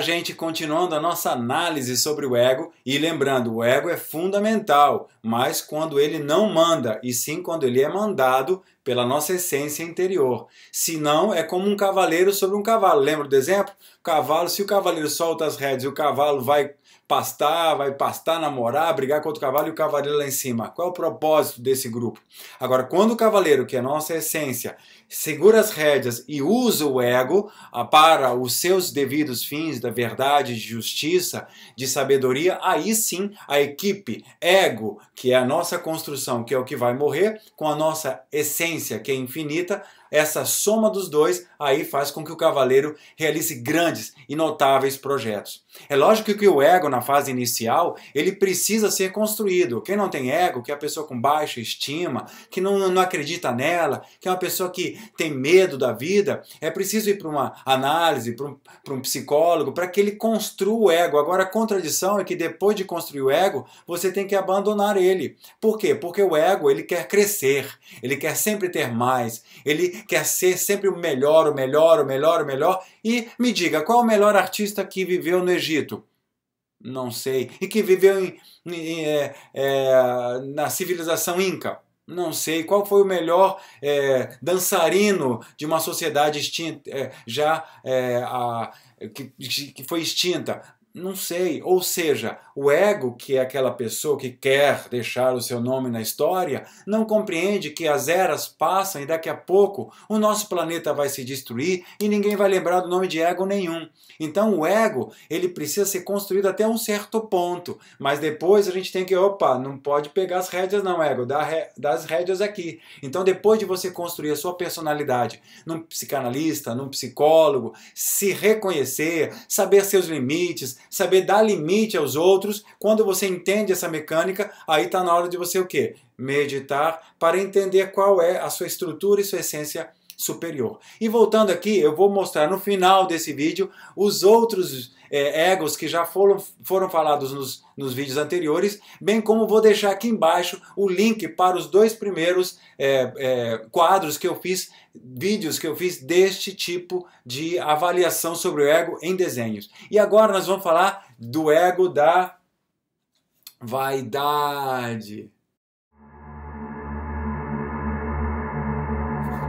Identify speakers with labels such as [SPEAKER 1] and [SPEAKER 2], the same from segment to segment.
[SPEAKER 1] gente, continuando a nossa análise sobre o ego, e lembrando, o ego é fundamental, mas quando ele não manda, e sim quando ele é mandado pela nossa essência interior. Se não, é como um cavaleiro sobre um cavalo. Lembra do exemplo? Cavalo, se o cavaleiro solta as rédeas e o cavalo vai pastar, vai pastar, namorar, brigar com outro cavalo e o cavaleiro lá em cima. Qual é o propósito desse grupo? Agora, quando o cavaleiro, que é a nossa essência, segura as rédeas e usa o ego ah, para os seus devidos fins da verdade, de justiça, de sabedoria, aí sim a equipe ego, que é a nossa construção, que é o que vai morrer, com a nossa essência, que é infinita, essa soma dos dois aí faz com que o cavaleiro realize grandes e notáveis projetos. É lógico que o ego na fase inicial, ele precisa ser construído. Quem não tem ego, que é a pessoa com baixa estima, que não, não acredita nela, que é uma pessoa que tem medo da vida, é preciso ir para uma análise, para um, um psicólogo, para que ele construa o ego. Agora, a contradição é que depois de construir o ego, você tem que abandonar ele. Por quê? Porque o ego ele quer crescer, ele quer sempre ter mais, ele quer ser sempre o melhor, o melhor, o melhor, o melhor. E me diga, qual é o melhor artista que viveu no Egito? Não sei. E que viveu em, em, em, é, é, na civilização inca? Não sei qual foi o melhor é, dançarino de uma sociedade extinta, é, já é, a, que, que, foi extinta. Não sei. Ou seja, o ego, que é aquela pessoa que quer deixar o seu nome na história, não compreende que as eras passam e daqui a pouco o nosso planeta vai se destruir e ninguém vai lembrar do nome de ego nenhum. Então o ego, ele precisa ser construído até um certo ponto, mas depois a gente tem que, opa, não pode pegar as rédeas não, ego, dá, dá as rédeas aqui. Então depois de você construir a sua personalidade num psicanalista, num psicólogo, se reconhecer, saber seus limites, saber dar limite aos outros. Quando você entende essa mecânica, aí está na hora de você o quê? Meditar para entender qual é a sua estrutura e sua essência superior. E voltando aqui, eu vou mostrar no final desse vídeo os outros é, egos que já foram, foram falados nos, nos vídeos anteriores, bem como vou deixar aqui embaixo o link para os dois primeiros é, é, quadros que eu fiz, vídeos que eu fiz deste tipo de avaliação sobre o ego em desenhos. E agora nós vamos falar do ego da vaidade.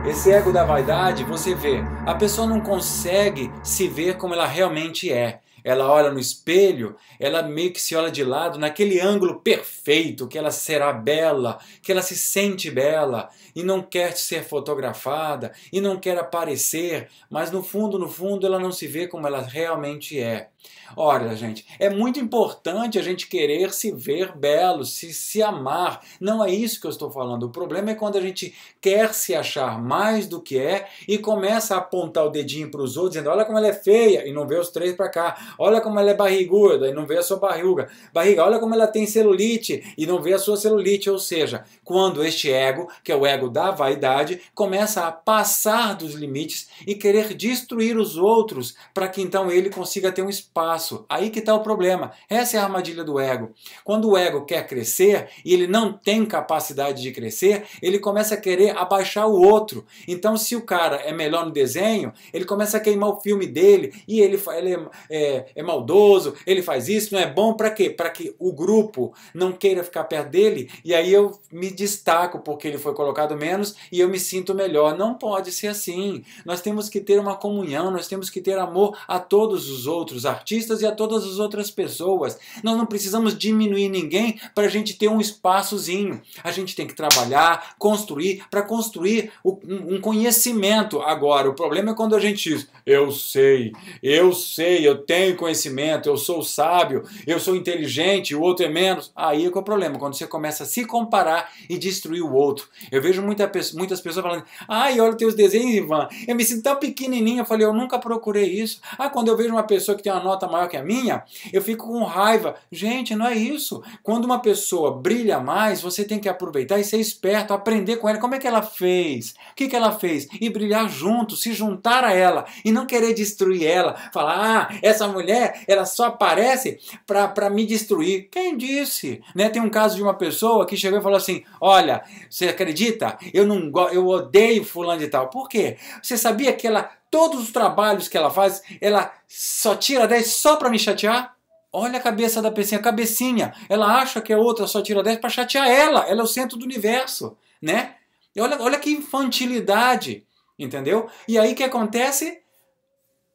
[SPEAKER 1] Esse ego da vaidade, você vê, a pessoa não consegue se ver como ela realmente é ela olha no espelho, ela meio que se olha de lado, naquele ângulo perfeito, que ela será bela, que ela se sente bela e não quer ser fotografada e não quer aparecer, mas no fundo, no fundo, ela não se vê como ela realmente é. Olha, gente, é muito importante a gente querer se ver belo, se, se amar. Não é isso que eu estou falando. O problema é quando a gente quer se achar mais do que é e começa a apontar o dedinho para os outros, dizendo: olha como ela é feia, e não vê os três para cá olha como ela é barriguda e não vê a sua barriga, barriga, olha como ela tem celulite e não vê a sua celulite, ou seja, quando este ego, que é o ego da vaidade, começa a passar dos limites e querer destruir os outros para que então ele consiga ter um espaço. Aí que está o problema. Essa é a armadilha do ego. Quando o ego quer crescer e ele não tem capacidade de crescer, ele começa a querer abaixar o outro. Então, se o cara é melhor no desenho, ele começa a queimar o filme dele e ele, ele é, é é, maldoso, ele faz isso, não é bom, para quê? Para que o grupo não queira ficar perto dele e aí eu me destaco porque ele foi colocado menos e eu me sinto melhor. Não pode ser assim. Nós temos que ter uma comunhão, nós temos que ter amor a todos os outros artistas e a todas as outras pessoas. Nós não precisamos diminuir ninguém para a gente ter um espaçozinho. A gente tem que trabalhar, construir, para construir um conhecimento. Agora, o problema é quando a gente diz, eu sei, eu sei, eu tenho tenho conhecimento, eu sou sábio, eu sou inteligente, o outro é menos. Aí é que é o problema, quando você começa a se comparar e destruir o outro. Eu vejo muita, muitas pessoas falando, ai, olha os teus desenhos, Ivan, eu me sinto tão pequenininha. Eu falei, eu nunca procurei isso. Ah, quando eu vejo uma pessoa que tem uma nota maior que a minha, eu fico com raiva. Gente, não é isso. Quando uma pessoa brilha mais, você tem que aproveitar e ser esperto, aprender com ela. Como é que ela fez? O que, que ela fez? E brilhar junto, se juntar a ela. E não querer destruir ela. Falar, ah, essa mulher mulher, ela só aparece para me destruir. Quem disse? Né? Tem um caso de uma pessoa que chegou e falou assim: Olha, você acredita? Eu não eu odeio fulano de tal. Por quê? Você sabia que ela, todos os trabalhos que ela faz, ela só tira 10 só para me chatear? Olha a cabeça da pessoa, a cabecinha. Ela acha que a outra só tira 10 para chatear ela. Ela é o centro do universo, né? Olha, olha que infantilidade, entendeu? E aí o que acontece?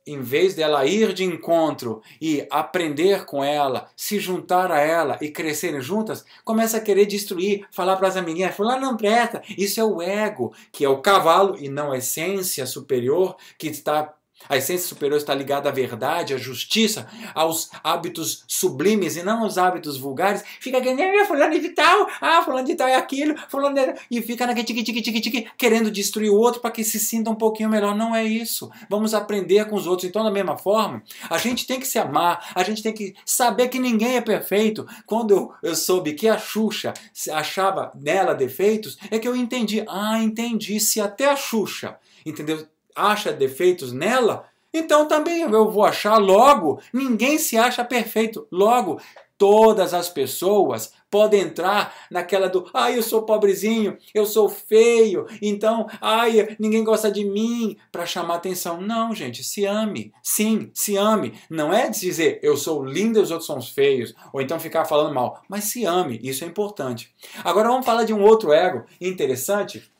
[SPEAKER 1] em vez dela ir de encontro e aprender com ela, se juntar a ela e crescerem juntas, começa a querer destruir, falar para as amiguinhas, falar, não presta, isso é o ego, que é o cavalo e não a essência superior que está a essência superior está ligada à verdade, à justiça, aos hábitos sublimes e não aos hábitos vulgares. Fica querendo, ah, fulano de tal, ah, fulano de tal é aquilo, fulano de... E fica naquele tique, tique, tique, tique, querendo destruir o outro para que se sinta um pouquinho melhor. Não é isso. Vamos aprender com os outros. Então, da mesma forma, a gente tem que se amar, a gente tem que saber que ninguém é perfeito. Quando eu, eu soube que a Xuxa achava nela defeitos, é que eu entendi. Ah, entendi. Se até a Xuxa entendeu? acha defeitos nela, então também eu vou achar logo. Ninguém se acha perfeito. Logo, todas as pessoas podem entrar naquela do ai, ah, eu sou pobrezinho, eu sou feio, então, ai, ninguém gosta de mim, para chamar atenção. Não, gente, se ame. Sim, se ame. Não é dizer eu sou lindo e os outros são feios, ou então ficar falando mal, mas se ame, isso é importante. Agora vamos falar de um outro ego interessante,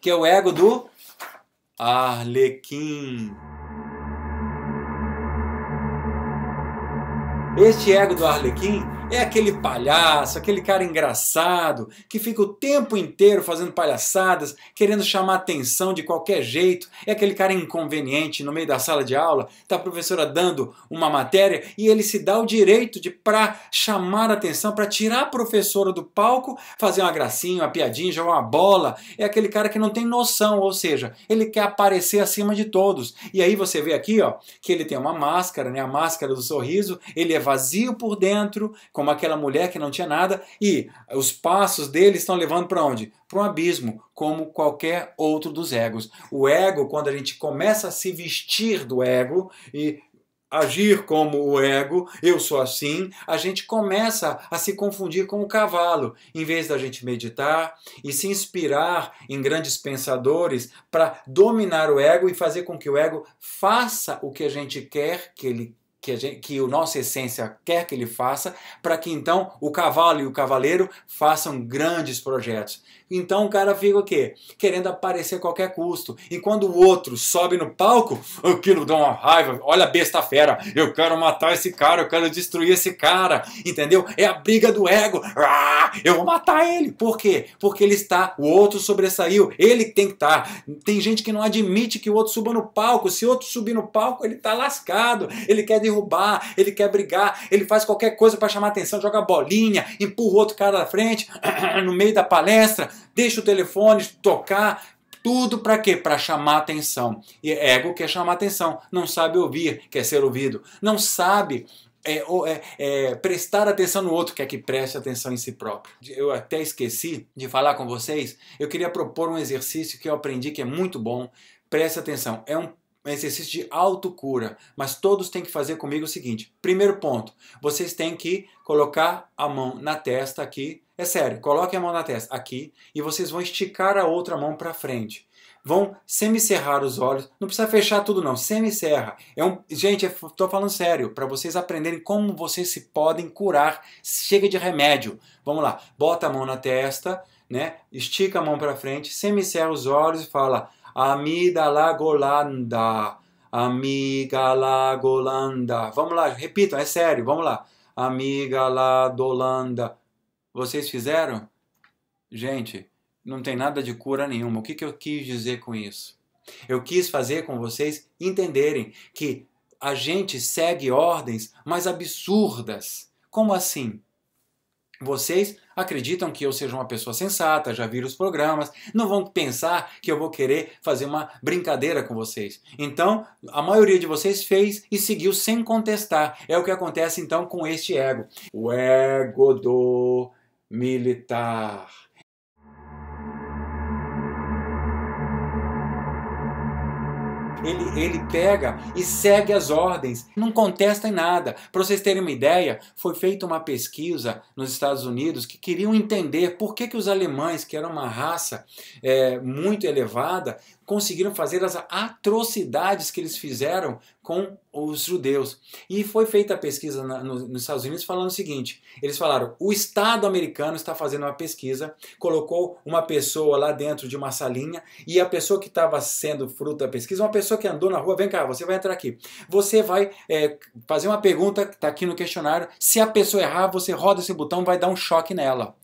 [SPEAKER 1] que é o ego do Arlequim. Este ego do Arlequim é aquele palhaço, aquele cara engraçado, que fica o tempo inteiro fazendo palhaçadas, querendo chamar atenção de qualquer jeito. É aquele cara inconveniente no meio da sala de aula, tá a professora dando uma matéria e ele se dá o direito de para chamar atenção, para tirar a professora do palco, fazer uma gracinha, uma piadinha, jogar uma bola. É aquele cara que não tem noção, ou seja, ele quer aparecer acima de todos. E aí você vê aqui, ó, que ele tem uma máscara, né? A máscara do sorriso, ele é vazio por dentro, com como aquela mulher que não tinha nada, e os passos dele estão levando para onde? Para um abismo, como qualquer outro dos egos. O ego, quando a gente começa a se vestir do ego e agir como o ego, eu sou assim, a gente começa a se confundir com o cavalo, em vez da gente meditar e se inspirar em grandes pensadores para dominar o ego e fazer com que o ego faça o que a gente quer que ele que, a gente, que o nossa essência quer que ele faça, para que então o cavalo e o cavaleiro façam grandes projetos. Então o cara fica o quê? Querendo aparecer a qualquer custo. E quando o outro sobe no palco, aquilo dá uma raiva. Olha a besta fera, eu quero matar esse cara, eu quero destruir esse cara, entendeu? É a briga do ego. Ah, eu vou matar ele. Por quê? Porque ele está, o outro sobressaiu, ele tem que estar. Tá. Tem gente que não admite que o outro suba no palco. Se o outro subir no palco, ele está lascado. Ele quer derrubar, ele quer brigar, ele faz qualquer coisa para chamar atenção, joga bolinha, empurra o outro cara da frente, no meio da palestra deixa o telefone tocar, tudo para quê? Para chamar atenção. E é ego quer chamar atenção, não sabe ouvir, quer ser ouvido, não sabe é, é, é, prestar atenção no outro, quer que preste atenção em si próprio. Eu até esqueci de falar com vocês, eu queria propor um exercício que eu aprendi que é muito bom, preste atenção, é um exercício de autocura, mas todos têm que fazer comigo o seguinte, primeiro ponto, vocês têm que colocar a mão na testa aqui, é sério, coloquem a mão na testa aqui e vocês vão esticar a outra mão para frente. Vão semicerrar os olhos, não precisa fechar tudo não, semicerra. É um, gente, estou é falando sério, para vocês aprenderem como vocês se podem curar. Chega de remédio. Vamos lá, bota a mão na testa, né? Estica a mão para frente, semicerra os olhos e fala: la Golanda, amiga la Golanda. Vamos lá, repitam, é sério, vamos lá. Amiga lá do vocês fizeram? Gente, não tem nada de cura nenhuma. O que, que eu quis dizer com isso? Eu quis fazer com vocês entenderem que a gente segue ordens mais absurdas. Como assim? Vocês acreditam que eu seja uma pessoa sensata, já viram os programas, não vão pensar que eu vou querer fazer uma brincadeira com vocês. Então, a maioria de vocês fez e seguiu sem contestar. É o que acontece então com este ego. O ego do militar. Ele, ele pega e segue as ordens, não contesta em nada. Para vocês terem uma ideia, foi feita uma pesquisa nos Estados Unidos que queriam entender por que, que os alemães, que eram uma raça é, muito elevada, conseguiram fazer as atrocidades que eles fizeram com os judeus. E foi feita a pesquisa na, no, nos Estados Unidos falando o seguinte: eles falaram, o Estado americano está fazendo uma pesquisa, colocou uma pessoa lá dentro de uma salinha e a pessoa que estava sendo fruto da pesquisa, uma pessoa que andou na rua, vem cá, você vai entrar aqui. Você vai é, fazer uma pergunta, está aqui no questionário, se a pessoa errar, você roda esse botão, vai dar um choque nela.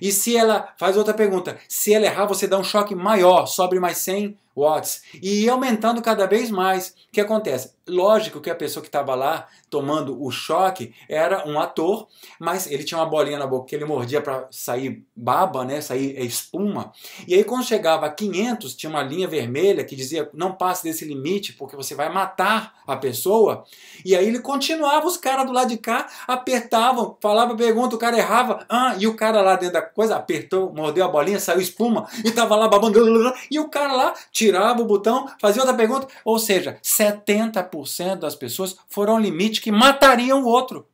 [SPEAKER 1] E se ela faz outra pergunta, se ela errar, você dá um choque maior, sobe mais 100 watts e aumentando cada vez mais. O que acontece? Lógico que a pessoa que estava lá tomando o choque era um ator, mas ele tinha uma bolinha na boca que ele mordia para sair baba, né, sair espuma. E aí quando chegava a 500, tinha uma linha vermelha que dizia não passe desse limite porque você vai matar a pessoa. E aí ele continuava, os caras do lado de cá apertavam, falava pergunta, o cara errava, ah, e o cara lá dentro da coisa apertou, mordeu a bolinha, saiu espuma e tava lá babando, e o cara lá tinha tirava o botão, fazia outra pergunta. Ou seja, 70% das pessoas foram ao limite que matariam o outro.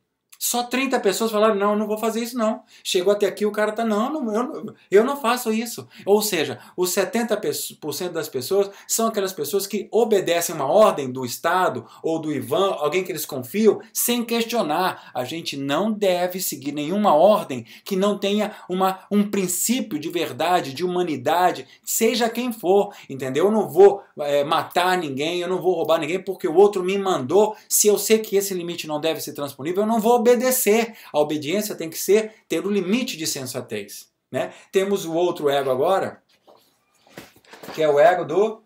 [SPEAKER 1] Só 30 pessoas falaram: não, eu não vou fazer isso, não. Chegou até aqui, o cara está não, não eu, eu não faço isso. Ou seja, os 70% das pessoas são aquelas pessoas que obedecem uma ordem do Estado ou do Ivan, alguém que eles confiam, sem questionar. A gente não deve seguir nenhuma ordem que não tenha uma, um princípio de verdade, de humanidade, seja quem for, entendeu? Eu não vou é, matar ninguém, eu não vou roubar ninguém porque o outro me mandou. Se eu sei que esse limite não deve ser transponível, eu não vou obedecer obedecer. A obediência tem que ser ter o um limite de sensatez. Né? Temos o outro ego agora, que é o ego do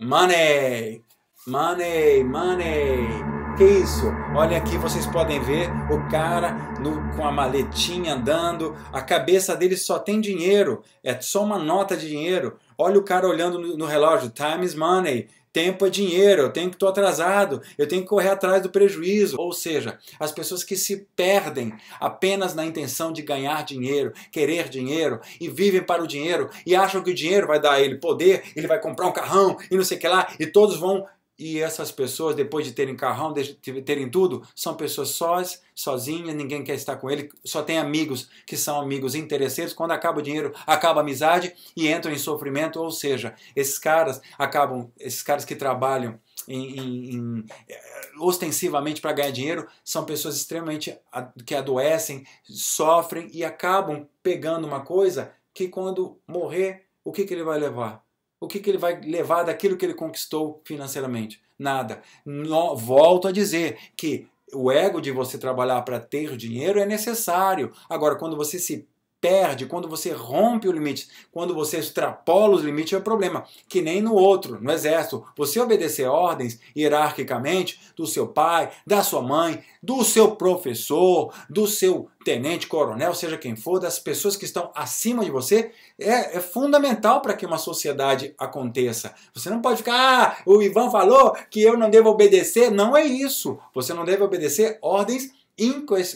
[SPEAKER 1] money. Money, money. Que isso? Olha aqui, vocês podem ver o cara no, com a maletinha andando, a cabeça dele só tem dinheiro, é só uma nota de dinheiro. Olha o cara olhando no, no relógio, time is money, Tempo é dinheiro, eu tenho que estar atrasado, eu tenho que correr atrás do prejuízo. Ou seja, as pessoas que se perdem apenas na intenção de ganhar dinheiro, querer dinheiro, e vivem para o dinheiro, e acham que o dinheiro vai dar a ele poder, ele vai comprar um carrão e não sei o que lá, e todos vão e essas pessoas, depois de terem carrão, de terem tudo, são pessoas sós, sozinhas, ninguém quer estar com ele, só tem amigos que são amigos interesseiros. Quando acaba o dinheiro, acaba a amizade e entram em sofrimento. Ou seja, esses caras acabam, esses caras que trabalham em, em, em, eh, ostensivamente para ganhar dinheiro, são pessoas extremamente que adoecem, sofrem e acabam pegando uma coisa que quando morrer, o que, que ele vai levar? o que, que ele vai levar daquilo que ele conquistou financeiramente? Nada. No, volto a dizer que o ego de você trabalhar para ter dinheiro é necessário. Agora, quando você se perde, quando você rompe o limite, quando você extrapola os limites, é problema. Que nem no outro, no exército. Você obedecer ordens hierarquicamente do seu pai, da sua mãe, do seu professor, do seu tenente, coronel, seja quem for, das pessoas que estão acima de você, é, é fundamental para que uma sociedade aconteça. Você não pode ficar, ah, o Ivan falou que eu não devo obedecer. Não é isso. Você não deve obedecer ordens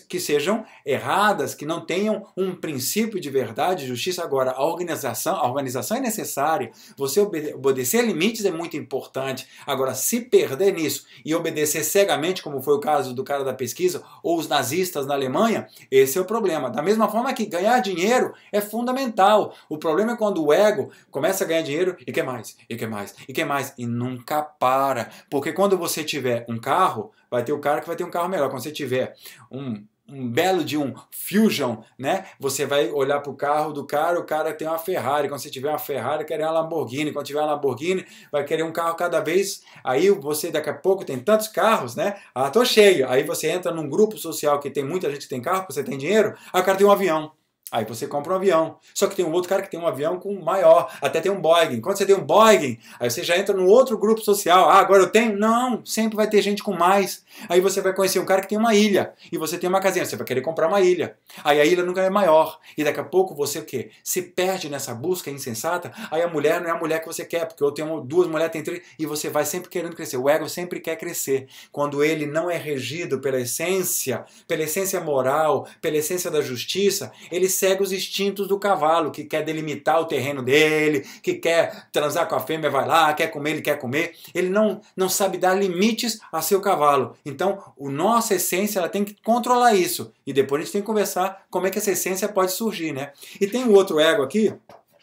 [SPEAKER 1] que sejam erradas, que não tenham um princípio de verdade, justiça. Agora, a organização, a organização é necessária. Você obedecer limites é muito importante. Agora, se perder nisso e obedecer cegamente, como foi o caso do cara da pesquisa, ou os nazistas na Alemanha, esse é o problema. Da mesma forma que ganhar dinheiro é fundamental. O problema é quando o ego começa a ganhar dinheiro e quer mais, e quer mais, e quer mais, e nunca para. Porque quando você tiver um carro, Vai ter o cara que vai ter um carro melhor. Quando você tiver um um belo de um Fusion, né? Você vai olhar para o carro do cara, o cara tem uma Ferrari. Quando você tiver uma Ferrari, querer uma Lamborghini. Quando tiver uma Lamborghini, vai querer um carro cada vez. Aí você daqui a pouco tem tantos carros, né? Ah, tô cheio. Aí você entra num grupo social que tem muita gente que tem carro, você tem dinheiro, aí o cara tem um avião. Aí você compra um avião. Só que tem um outro cara que tem um avião com maior, até tem um Boeing. Quando você tem um Boeing, aí você já entra no outro grupo social. Ah, agora eu tenho? Não, sempre vai ter gente com mais. Aí você vai conhecer um cara que tem uma ilha e você tem uma casinha, você vai querer comprar uma ilha. Aí a ilha nunca é maior. E daqui a pouco você o quê? Se perde nessa busca insensata, aí a mulher não é a mulher que você quer, porque eu tenho duas mulheres, tem três, e você vai sempre querendo crescer. O ego sempre quer crescer. Quando ele não é regido pela essência, pela essência moral, pela essência da justiça, ele se segue os instintos do cavalo, que quer delimitar o terreno dele, que quer transar com a fêmea, vai lá, quer comer, ele quer comer. Ele não, não sabe dar limites a seu cavalo. Então, a nossa essência ela tem que controlar isso. E depois a gente tem que conversar como é que essa essência pode surgir, né? E tem um outro ego aqui.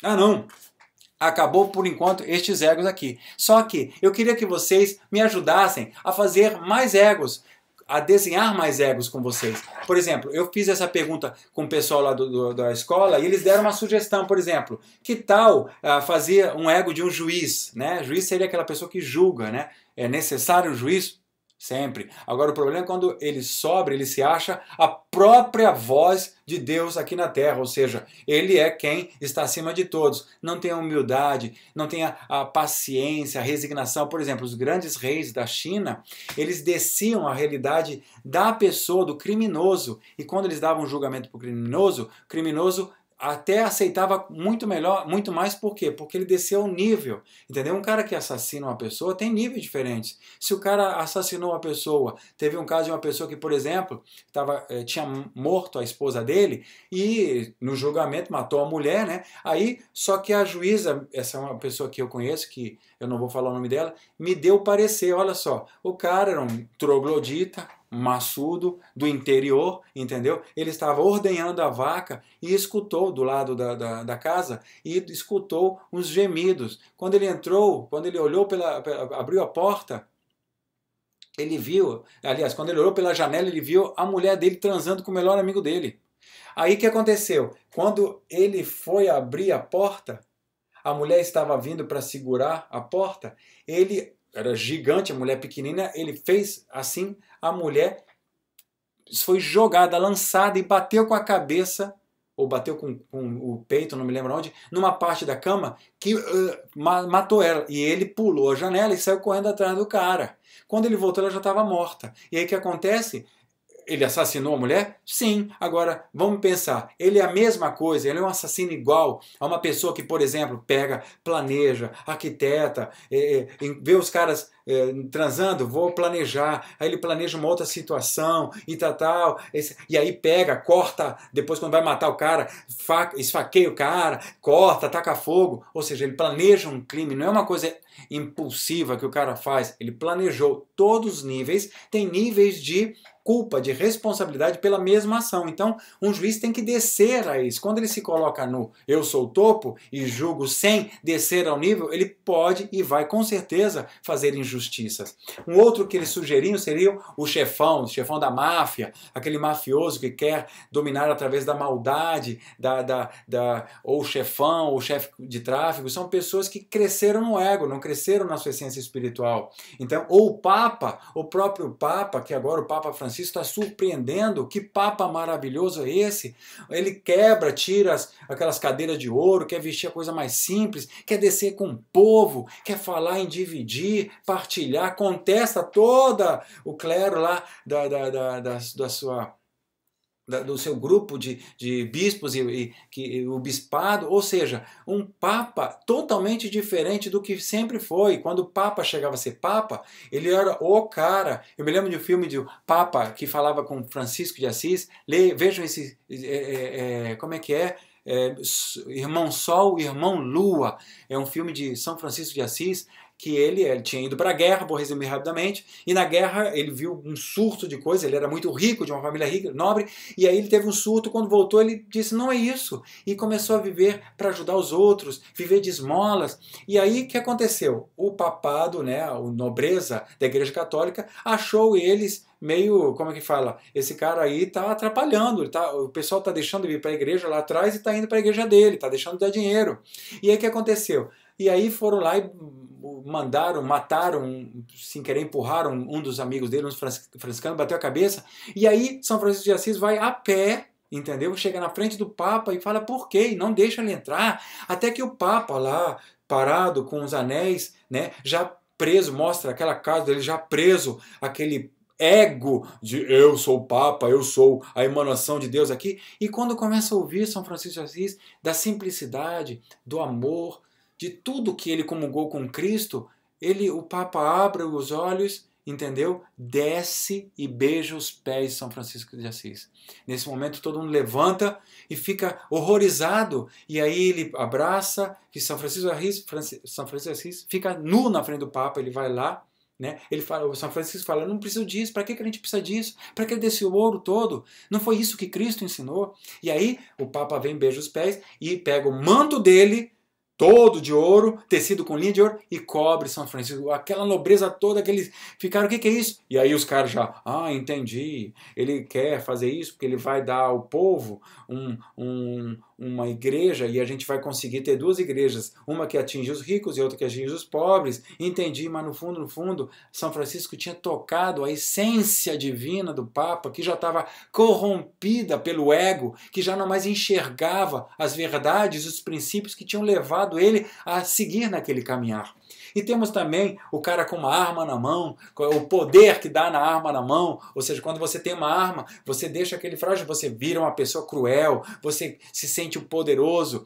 [SPEAKER 1] Ah, não acabou por enquanto estes egos aqui. Só que eu queria que vocês me ajudassem a fazer mais egos a desenhar mais egos com vocês. Por exemplo, eu fiz essa pergunta com o pessoal lá do, do, da escola e eles deram uma sugestão, por exemplo, que tal ah, fazer um ego de um juiz? Né? Juiz seria aquela pessoa que julga, né? É necessário um juiz? Sempre. Agora, o problema é quando ele sobra, ele se acha a própria voz de Deus aqui na terra, ou seja, ele é quem está acima de todos. Não tem a humildade, não tem a, a paciência, a resignação. Por exemplo, os grandes reis da China, eles desciam a realidade da pessoa, do criminoso. E quando eles davam julgamento para o criminoso, o criminoso até aceitava muito melhor, muito mais por quê? Porque ele desceu o nível, entendeu? Um cara que assassina uma pessoa tem níveis diferentes. Se o cara assassinou uma pessoa, teve um caso de uma pessoa que, por exemplo, tava, eh, tinha morto a esposa dele e no julgamento matou a mulher, né? Aí, só que a juíza, essa é uma pessoa que eu conheço, que eu não vou falar o nome dela, me deu parecer, olha só, o cara era um troglodita, maçudo do interior, entendeu? Ele estava ordenhando a vaca e escutou do lado da, da, da casa e escutou uns gemidos. Quando ele entrou, quando ele olhou pela, pela abriu a porta, ele viu, aliás, quando ele olhou pela janela, ele viu a mulher dele transando com o melhor amigo dele. Aí que aconteceu? Quando ele foi abrir a porta, a mulher estava vindo para segurar a porta, ele era gigante, a mulher pequenina, ele fez assim a mulher foi jogada, lançada e bateu com a cabeça, ou bateu com, com o peito, não me lembro onde, numa parte da cama que uh, matou ela. E ele pulou a janela e saiu correndo atrás do cara. Quando ele voltou, ela já estava morta. E aí o que acontece? Ele assassinou a mulher? Sim. Agora, vamos pensar. Ele é a mesma coisa, ele é um assassino igual a uma pessoa que, por exemplo, pega, planeja, arquiteta, é, é, vê os caras é, transando, vou planejar. Aí ele planeja uma outra situação e tal, tal. Esse, e aí pega, corta, depois quando vai matar o cara, esfaqueia o cara, corta, taca fogo. Ou seja, ele planeja um crime, não é uma coisa impulsiva que o cara faz. Ele planejou todos os níveis, tem níveis de culpa, de responsabilidade pela mesma ação. Então, um juiz tem que descer a isso. Quando ele se coloca no eu sou o topo e julgo sem descer ao nível, ele pode e vai com certeza fazer injustiça injustiças. Um outro que eles sugeriam seria o chefão, o chefão da máfia, aquele mafioso que quer dominar através da maldade, da, da, da, ou o chefão, ou o chefe de tráfico. São pessoas que cresceram no ego, não cresceram na sua essência espiritual. Então, ou o Papa, o próprio Papa, que agora o Papa Francisco está surpreendendo, que Papa maravilhoso é esse? Ele quebra, tira as, aquelas cadeiras de ouro, quer vestir a coisa mais simples, quer descer com o povo, quer falar em dividir, partir compartilhar, contesta toda o clero lá da, da, da, da, da sua do seu grupo de, de bispos e, e, que, o bispado, ou seja, um papa totalmente diferente do que sempre foi. Quando o papa chegava a ser papa, ele era o cara. Eu me lembro de um filme de Papa que falava com Francisco de Assis. Le, vejam esse. É, é, é como é que é? é? Irmão Sol, Irmão Lua. É um filme de São Francisco de Assis que ele, ele tinha ido para a guerra, vou resumir rapidamente, e na guerra ele viu um surto de coisas ele era muito rico, de uma família rica, nobre, e aí ele teve um surto, quando voltou ele disse, não é isso, e começou a viver para ajudar os outros, viver de esmolas, e aí o que aconteceu? O papado, né, o nobreza da igreja católica, achou eles meio, como é que fala, esse cara aí tá atrapalhando, ele tá, o pessoal tá deixando de ir para a igreja lá atrás e tá indo para a igreja dele, tá deixando de dar dinheiro. E aí o que aconteceu? E aí foram lá e hum, mandaram, mataram, sem querer empurraram um dos amigos dele, um franciscano, bateu a cabeça. E aí São Francisco de Assis vai a pé, entendeu? Chega na frente do Papa e fala por quê? E não deixa ele entrar. Até que o Papa lá, parado com os anéis, né, já preso, mostra aquela casa dele já preso, aquele ego de eu sou o Papa, eu sou a emanação de Deus aqui. E quando começa a ouvir São Francisco de Assis, da simplicidade, do amor, de tudo que ele comungou com Cristo, ele, o Papa abre os olhos, entendeu? Desce e beija os pés de São Francisco de Assis. Nesse momento todo mundo levanta e fica horrorizado, e aí ele abraça, e São Francisco de Assis, São Francisco de Assis fica nu na frente do Papa, ele vai lá, né? Ele fala, o São Francisco fala, não preciso disso, para que, que a gente precisa disso? Para que desse ouro todo? Não foi isso que Cristo ensinou? E aí o Papa vem, beija os pés e pega o manto dele, todo de ouro, tecido com linha de ouro e cobre São Francisco. Aquela nobreza toda que eles ficaram, o que, que é isso? E aí os caras já, ah, entendi, ele quer fazer isso porque ele vai dar ao povo um, um, uma igreja e a gente vai conseguir ter duas igrejas, uma que atinge os ricos e outra que atinge os pobres. Entendi, mas no fundo, no fundo, São Francisco tinha tocado a essência divina do Papa, que já estava corrompida pelo ego, que já não mais enxergava as verdades, os princípios que tinham levado ele a seguir naquele caminhar. E temos também o cara com uma arma na mão, o poder que dá na arma na mão. Ou seja, quando você tem uma arma, você deixa aquele frágil, você vira uma pessoa cruel, você se sente poderoso.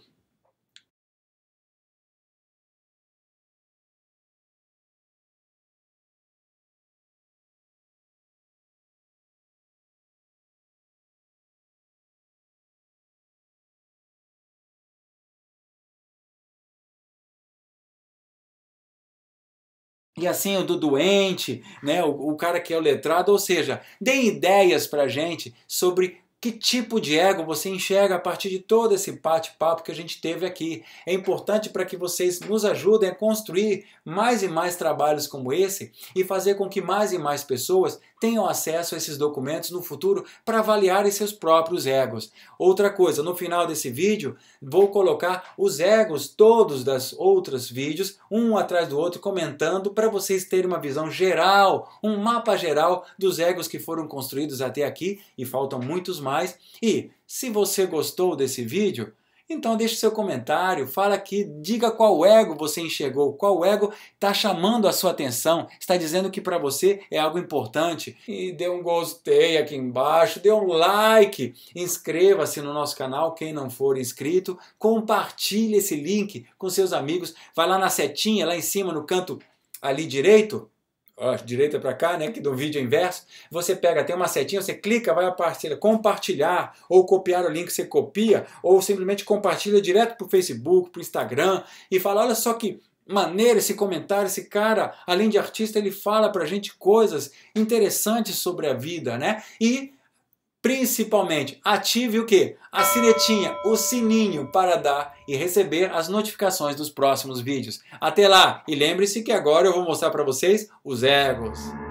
[SPEAKER 1] E assim o do doente, né, o, o cara que é o letrado, ou seja, deem ideias para gente sobre que tipo de ego você enxerga a partir de todo esse bate-papo que a gente teve aqui? É importante para que vocês nos ajudem a construir mais e mais trabalhos como esse e fazer com que mais e mais pessoas tenham acesso a esses documentos no futuro para avaliarem seus próprios egos. Outra coisa, no final desse vídeo, vou colocar os egos todos das outros vídeos, um atrás do outro, comentando para vocês terem uma visão geral, um mapa geral dos egos que foram construídos até aqui e faltam muitos mais. E se você gostou desse vídeo, então deixe seu comentário, fala aqui, diga qual ego você enxergou, qual ego está chamando a sua atenção, está dizendo que para você é algo importante. E dê um gostei aqui embaixo, dê um like, inscreva-se no nosso canal, quem não for inscrito, compartilhe esse link com seus amigos, vai lá na setinha, lá em cima no canto ali direito, a direita para cá, né, que do vídeo é inverso, você pega, tem uma setinha, você clica, vai a partilha, compartilhar, ou copiar o link, você copia, ou simplesmente compartilha direto para o Facebook, para o Instagram, e fala, olha só que maneira esse comentário, esse cara, além de artista, ele fala pra gente coisas interessantes sobre a vida, né? E Principalmente, ative o que? A sinetinha, o sininho para dar e receber as notificações dos próximos vídeos. Até lá! E lembre-se que agora eu vou mostrar para vocês os egos.